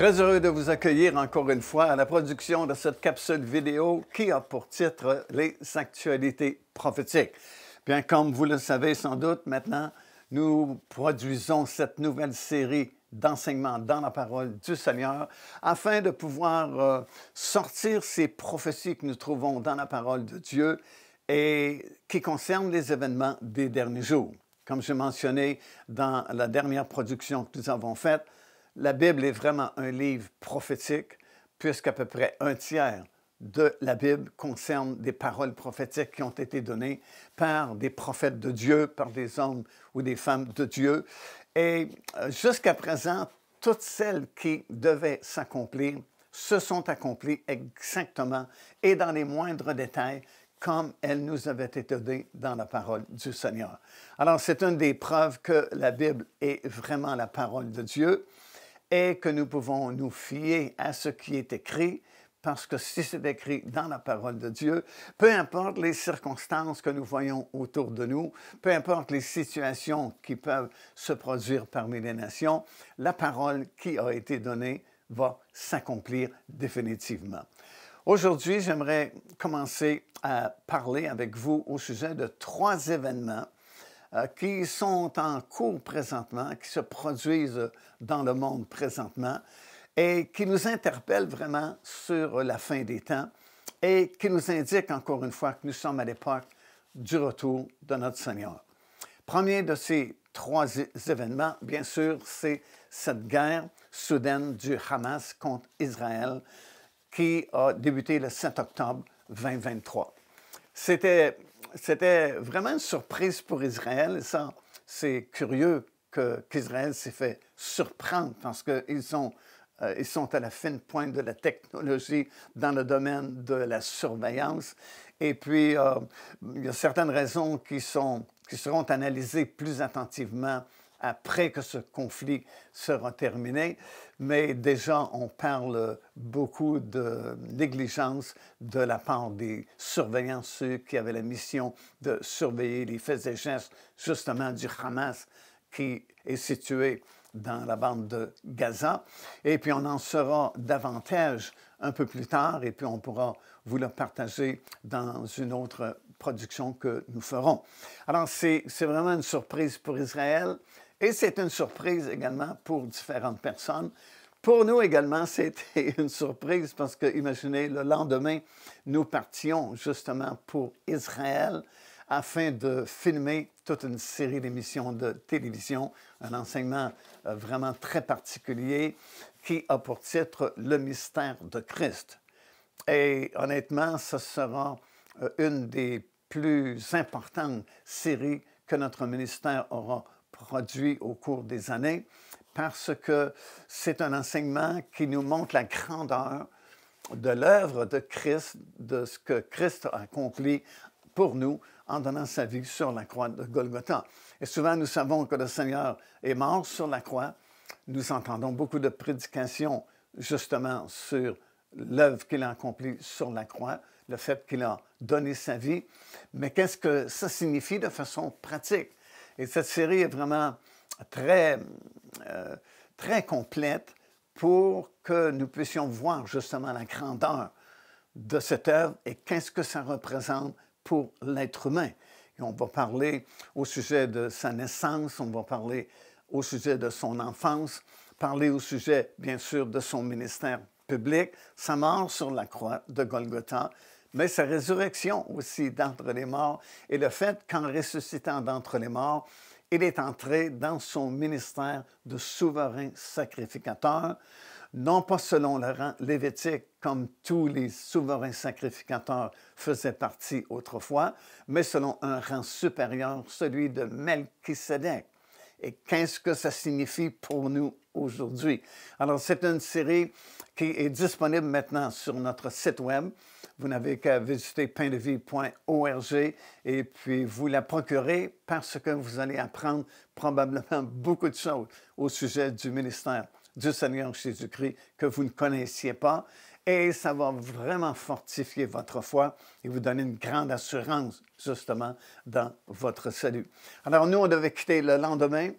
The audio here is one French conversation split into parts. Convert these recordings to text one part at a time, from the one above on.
Très heureux de vous accueillir encore une fois à la production de cette capsule vidéo qui a pour titre Les actualités prophétiques. Bien, comme vous le savez sans doute, maintenant, nous produisons cette nouvelle série d'enseignements dans la parole du Seigneur afin de pouvoir euh, sortir ces prophéties que nous trouvons dans la parole de Dieu et qui concernent les événements des derniers jours. Comme je mentionnais dans la dernière production que nous avons faite, la Bible est vraiment un livre prophétique, puisqu'à peu près un tiers de la Bible concerne des paroles prophétiques qui ont été données par des prophètes de Dieu, par des hommes ou des femmes de Dieu. Et euh, jusqu'à présent, toutes celles qui devaient s'accomplir se sont accomplies exactement et dans les moindres détails comme elles nous avaient été données dans la parole du Seigneur. Alors c'est une des preuves que la Bible est vraiment la parole de Dieu et que nous pouvons nous fier à ce qui est écrit, parce que si c'est écrit dans la parole de Dieu, peu importe les circonstances que nous voyons autour de nous, peu importe les situations qui peuvent se produire parmi les nations, la parole qui a été donnée va s'accomplir définitivement. Aujourd'hui, j'aimerais commencer à parler avec vous au sujet de trois événements euh, qui sont en cours présentement, qui se produisent dans le monde présentement et qui nous interpellent vraiment sur la fin des temps et qui nous indiquent encore une fois que nous sommes à l'époque du retour de notre Seigneur. Premier de ces trois événements, bien sûr, c'est cette guerre soudaine du Hamas contre Israël qui a débuté le 7 octobre 2023. C'était c'était vraiment une surprise pour Israël. Ça, c'est curieux qu'Israël s'est fait surprendre parce qu'ils euh, sont à la fine pointe de la technologie dans le domaine de la surveillance. Et puis, euh, il y a certaines raisons qui seront analysées plus attentivement après que ce conflit sera terminé, mais déjà on parle beaucoup de négligence de la part des surveillants, ceux qui avaient la mission de surveiller les faits et gestes justement du Hamas qui est situé dans la bande de Gaza. Et puis on en saura davantage un peu plus tard et puis on pourra vous le partager dans une autre production que nous ferons. Alors c'est vraiment une surprise pour Israël. Et c'est une surprise également pour différentes personnes. Pour nous également, c'était une surprise parce que, imaginez, le lendemain, nous partions justement pour Israël afin de filmer toute une série d'émissions de télévision, un enseignement euh, vraiment très particulier qui a pour titre Le mystère de Christ. Et honnêtement, ce sera euh, une des plus importantes séries que notre ministère aura produit au cours des années parce que c'est un enseignement qui nous montre la grandeur de l'œuvre de Christ, de ce que Christ a accompli pour nous en donnant sa vie sur la croix de Golgotha. Et souvent, nous savons que le Seigneur est mort sur la croix. Nous entendons beaucoup de prédications justement sur l'œuvre qu'il a accomplie sur la croix, le fait qu'il a donné sa vie. Mais qu'est-ce que ça signifie de façon pratique? Et cette série est vraiment très, euh, très complète pour que nous puissions voir justement la grandeur de cette œuvre et qu'est-ce que ça représente pour l'être humain. on va parler au sujet de sa naissance, on va parler au sujet de son enfance, parler au sujet, bien sûr, de son ministère public, sa mort sur la croix de Golgotha, mais sa résurrection aussi d'entre les morts et le fait qu'en ressuscitant d'entre les morts, il est entré dans son ministère de souverain sacrificateur, non pas selon le rang lévitique, comme tous les souverains sacrificateurs faisaient partie autrefois, mais selon un rang supérieur, celui de Melchisedec. Et qu'est-ce que ça signifie pour nous aujourd'hui. Alors, c'est une série qui est disponible maintenant sur notre site web. Vous n'avez qu'à visiter paindevie.org et puis vous la procurez parce que vous allez apprendre probablement beaucoup de choses au sujet du ministère du Seigneur Jésus-Christ que vous ne connaissiez pas et ça va vraiment fortifier votre foi et vous donner une grande assurance justement dans votre salut. Alors nous, on devait quitter le lendemain,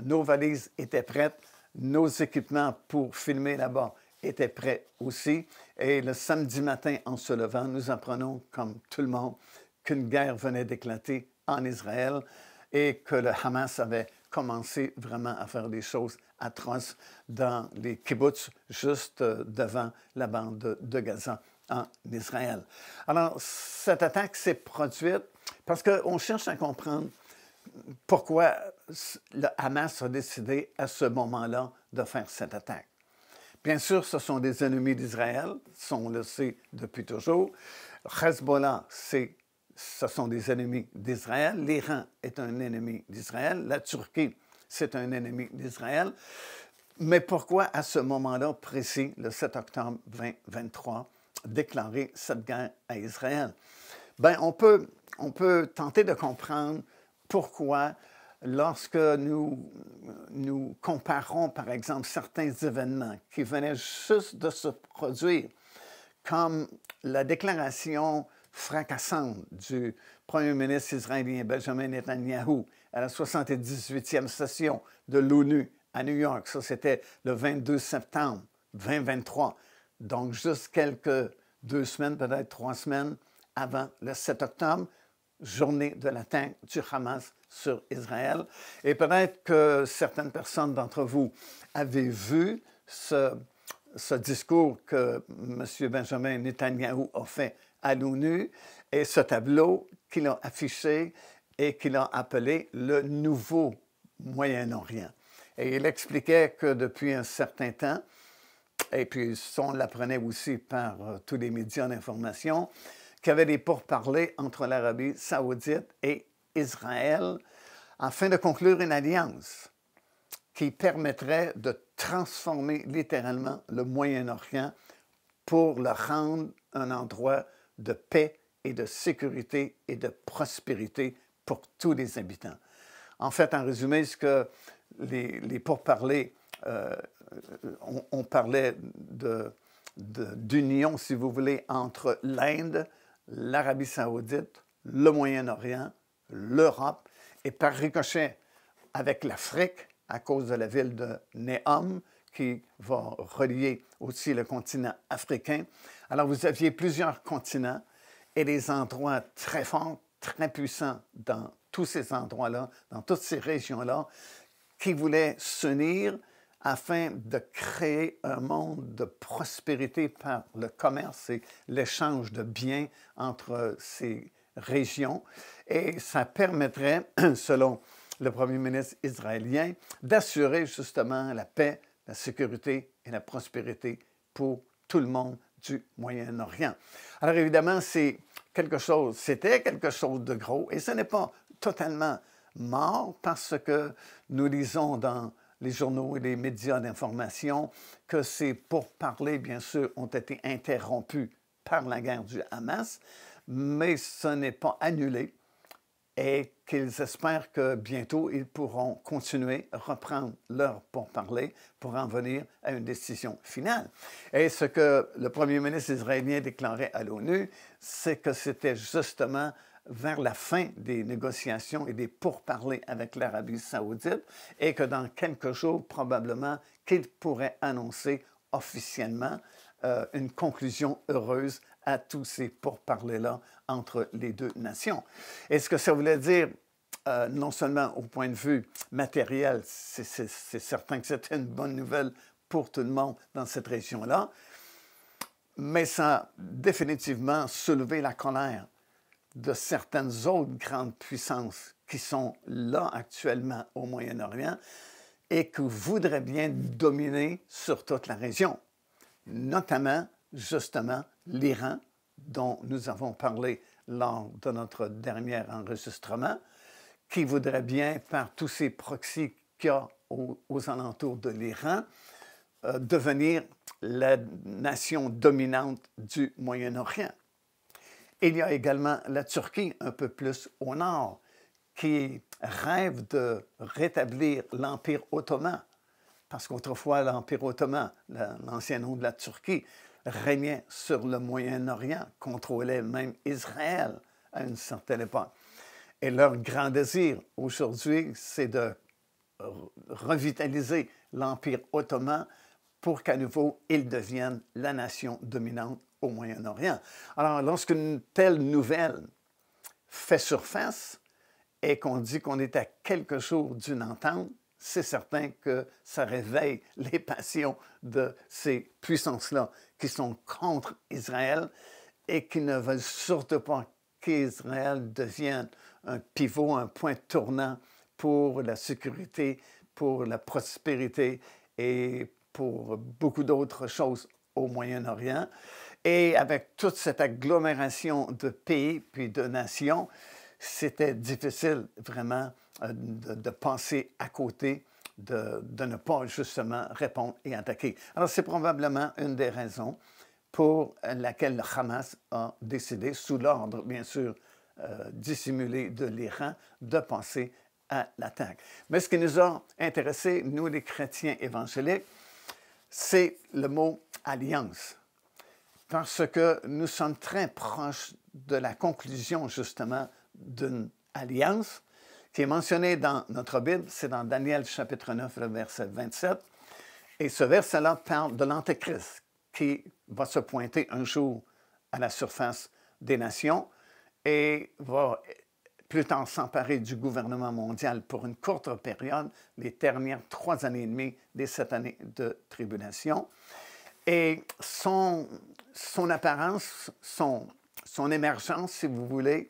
nos valises étaient prêtes. Nos équipements pour filmer là-bas étaient prêts aussi. Et le samedi matin, en se levant, nous apprenons, comme tout le monde, qu'une guerre venait d'éclater en Israël et que le Hamas avait commencé vraiment à faire des choses atroces dans les kibbutz juste euh, devant la bande de Gaza en Israël. Alors, cette attaque s'est produite parce qu'on cherche à comprendre pourquoi le Hamas a décidé à ce moment-là de faire cette attaque. Bien sûr, ce sont des ennemis d'Israël, on le sait depuis toujours. Hezbollah, c'est, ce sont des ennemis d'Israël. L'Iran est un ennemi d'Israël. La Turquie, c'est un ennemi d'Israël. Mais pourquoi, à ce moment-là précis, le 7 octobre 2023, déclarer cette guerre à Israël? Bien, peut, on peut tenter de comprendre pourquoi lorsque nous, nous comparons, par exemple, certains événements qui venaient juste de se produire, comme la déclaration fracassante du premier ministre israélien Benjamin Netanyahu à la 78e session de l'ONU à New York. Ça, c'était le 22 septembre 2023. Donc, juste quelques deux semaines, peut-être trois semaines avant le 7 octobre, journée de latin du Hamas sur Israël. Et peut-être que certaines personnes d'entre vous avaient vu ce, discours que M. Benjamin Netanyahu a fait à l'ONU et ce tableau qu'il a affiché et qu'il a appelé le nouveau Moyen-Orient. Et il expliquait que depuis un certain temps, et puis on l'apprenait aussi par euh, tous les médias d'information, qu'il y avait des pourparlers entre l'Arabie saoudite et Israël afin de conclure une alliance qui permettrait de transformer littéralement le Moyen-Orient pour le rendre un endroit de paix et de sécurité et de prospérité pour tous les habitants. En fait, en résumé, ce que les, pourparlers, euh, on, parlait d'union, si vous voulez, entre l'Inde, l'Arabie saoudite, le Moyen-Orient, l'Europe et par ricochet avec l'Afrique à cause de la ville de Neom qui va relier aussi le continent africain. Alors vous aviez plusieurs continents et des endroits très forts, très puissants dans tous ces endroits-là, dans toutes ces régions-là, qui voulaient s'unir afin de créer un monde de prospérité par le commerce et l'échange de biens entre ces régions. Et ça permettrait, selon le premier ministre israélien, d'assurer justement la paix, la sécurité et la prospérité pour tout le monde du Moyen-Orient. Alors évidemment, c'est quelque chose, c'était quelque chose de gros et ce n'est pas totalement mort parce que nous lisons dans les journaux et les médias d'information, que ces pourparlers, bien sûr, ont été interrompus par la guerre du Hamas, mais ce n'est pas annulé et qu'ils espèrent que bientôt ils pourront continuer, reprendre leur pourparlers pour en venir à une décision finale. Et ce que le premier ministre israélien déclarait à l'ONU, c'est que c'était justement vers la fin des négociations et des pourparlers avec l'Arabie saoudite et que dans quelques jours, probablement, qu'il pourrait annoncer officiellement euh, une conclusion heureuse à tous ces pourparlers-là entre les deux nations. Et ce que ça voulait dire, euh, non seulement au point de vue matériel, c'est certain que c'était une bonne nouvelle pour tout le monde dans cette région-là, mais ça a définitivement soulevé la colère de certaines autres grandes puissances qui sont là actuellement au Moyen-Orient et qui voudraient bien dominer sur toute la région, notamment justement l'Iran dont nous avons parlé lors de notre dernier enregistrement, qui voudrait bien, par tous ces proxys qu'il y a aux, alentours de l'Iran, euh, devenir la nation dominante du Moyen-Orient. Il y a également la Turquie, un peu plus au nord, qui rêve de rétablir l'Empire ottoman, parce qu'autrefois l'Empire ottoman, l'ancien nom de la Turquie, régnait sur le Moyen-Orient, contrôlait même Israël à une certaine époque. Et leur grand désir aujourd'hui, c'est de revitaliser l'Empire ottoman pour qu'à nouveau, ils deviennent la nation dominante au Moyen-Orient. Alors, lorsqu'une telle nouvelle fait surface et qu'on dit qu'on est à quelques jours d'une entente, c'est certain que ça réveille les passions de ces puissances-là qui sont contre Israël et qui ne veulent surtout pas qu'Israël devienne un pivot, un point tournant pour la sécurité, pour la prospérité et pour beaucoup d'autres choses au Moyen-Orient. Et avec toute cette agglomération de pays puis de nations, c'était difficile vraiment euh, de, penser à côté de, ne pas justement répondre et attaquer. Alors c'est probablement une des raisons pour laquelle le Hamas a décidé, sous l'ordre bien sûr euh, dissimulé de l'Iran, de penser à l'attaque. Mais ce qui nous a intéressés, nous les chrétiens évangéliques, c'est le mot alliance parce que nous sommes très proches de la conclusion justement d'une alliance qui est mentionnée dans notre Bible, c'est dans Daniel chapitre 9, le verset 27. Et ce verset-là parle de l'Antéchrist qui va se pointer un jour à la surface des nations et va plus tard s'emparer du gouvernement mondial pour une courte période, les dernières trois années et demie des sept années de tribulation. Et son, son apparence, son, émergence, si vous voulez,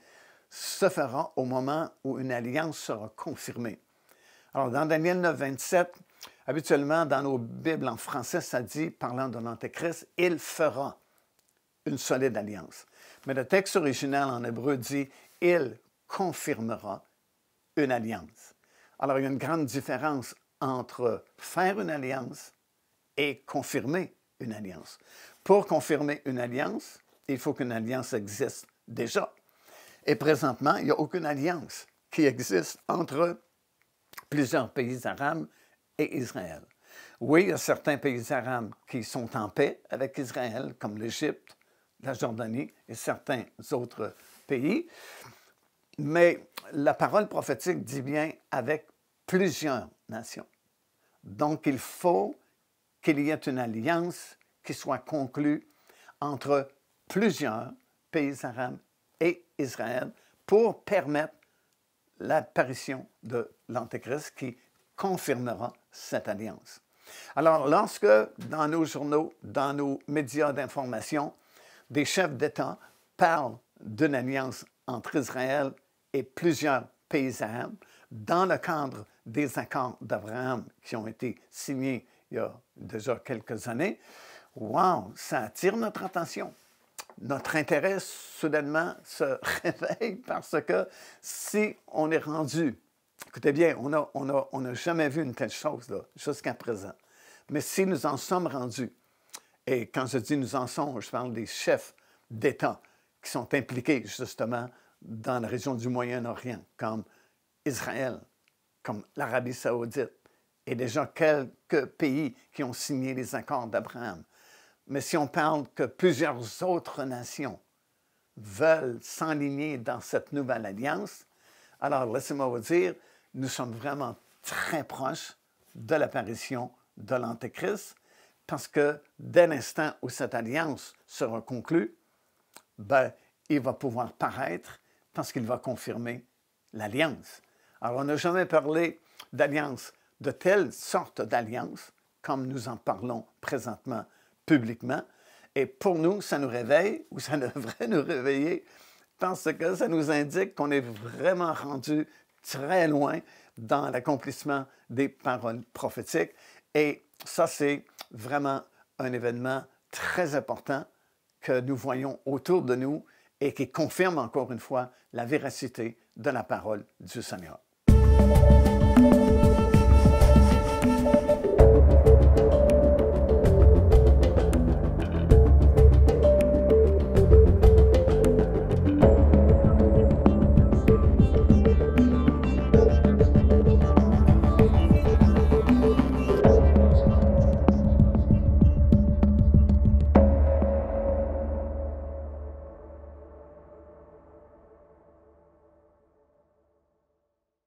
se fera au moment où une alliance sera confirmée. Alors, dans Daniel 9, 27, habituellement, dans nos Bibles en français, ça dit, parlant de l'Antéchrist, il fera une solide alliance. Mais le texte original en hébreu dit, il confirmera une alliance. Alors, il y a une grande différence entre faire une alliance et confirmer une alliance. Pour confirmer une alliance, il faut qu'une alliance existe déjà. Et présentement, il n'y a aucune alliance qui existe entre plusieurs pays arabes et Israël. Oui, il y a certains pays arabes qui sont en paix avec Israël, comme l'Égypte, la Jordanie et certains autres pays. Mais la parole prophétique dit bien avec plusieurs nations. Donc, il faut qu'il y ait une alliance soit conclu entre plusieurs pays arabes et Israël pour permettre l'apparition de l'Antéchrist qui confirmera cette alliance. Alors, lorsque dans nos journaux, dans nos médias d'information, des chefs d'État parlent d'une alliance entre Israël et plusieurs pays arabes, dans le cadre des accords d'Abraham qui ont été signés il y a déjà quelques années, wow, ça attire notre attention. Notre intérêt soudainement se réveille parce que si on est rendu, écoutez bien, on n'a on a, on a jamais vu une telle chose jusqu'à présent, mais si nous en sommes rendus, et quand je dis nous en sommes, je parle des chefs d'État qui sont impliqués justement dans la région du Moyen-Orient, comme Israël, comme l'Arabie saoudite, et déjà quelques pays qui ont signé les accords d'Abraham. Mais si on parle que plusieurs autres nations veulent s'aligner dans cette nouvelle alliance, alors laissez-moi vous dire, nous sommes vraiment très proches de l'apparition de l'Antéchrist, parce que dès l'instant où cette alliance sera conclue, ben, il va pouvoir paraître parce qu'il va confirmer l'alliance. Alors, on n'a jamais parlé d'alliance, de telle sorte d'alliance, comme nous en parlons présentement publiquement. Et pour nous, ça nous réveille, ou ça devrait nous réveiller, parce que ça nous indique qu'on est vraiment rendu très loin dans l'accomplissement des paroles prophétiques. Et ça, c'est vraiment un événement très important que nous voyons autour de nous et qui confirme encore une fois la véracité de la parole du Seigneur.